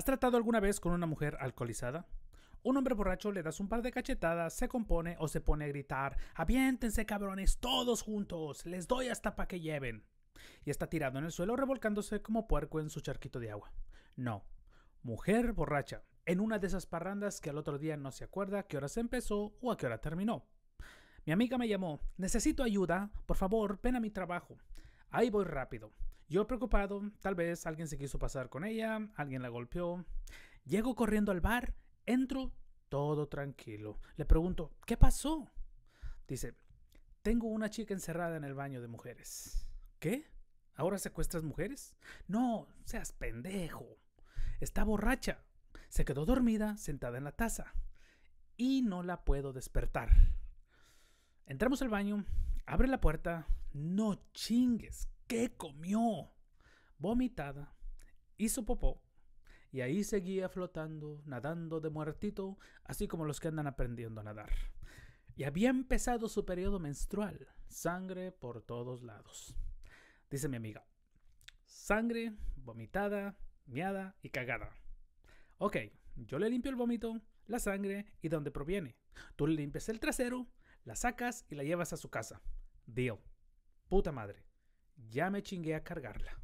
¿Has tratado alguna vez con una mujer alcoholizada? Un hombre borracho le das un par de cachetadas, se compone o se pone a gritar, aviéntense cabrones todos juntos, les doy hasta para que lleven. Y está tirado en el suelo revolcándose como puerco en su charquito de agua. No, mujer borracha, en una de esas parrandas que al otro día no se acuerda a qué hora se empezó o a qué hora terminó. Mi amiga me llamó, necesito ayuda, por favor, ven a mi trabajo. Ahí voy rápido. Yo preocupado, tal vez alguien se quiso pasar con ella, alguien la golpeó. Llego corriendo al bar, entro, todo tranquilo. Le pregunto, ¿qué pasó? Dice, tengo una chica encerrada en el baño de mujeres. ¿Qué? ¿Ahora secuestras mujeres? No, seas pendejo. Está borracha. Se quedó dormida sentada en la taza. Y no la puedo despertar. Entramos al baño, Abre la puerta, no chingues, ¿qué comió? Vomitada, hizo popó y ahí seguía flotando, nadando de muertito, así como los que andan aprendiendo a nadar. Y había empezado su periodo menstrual, sangre por todos lados. Dice mi amiga, sangre, vomitada, miada y cagada. Ok, yo le limpio el vómito, la sangre y de dónde proviene. Tú le limpias el trasero la sacas y la llevas a su casa. Dio, Puta madre. Ya me chingué a cargarla.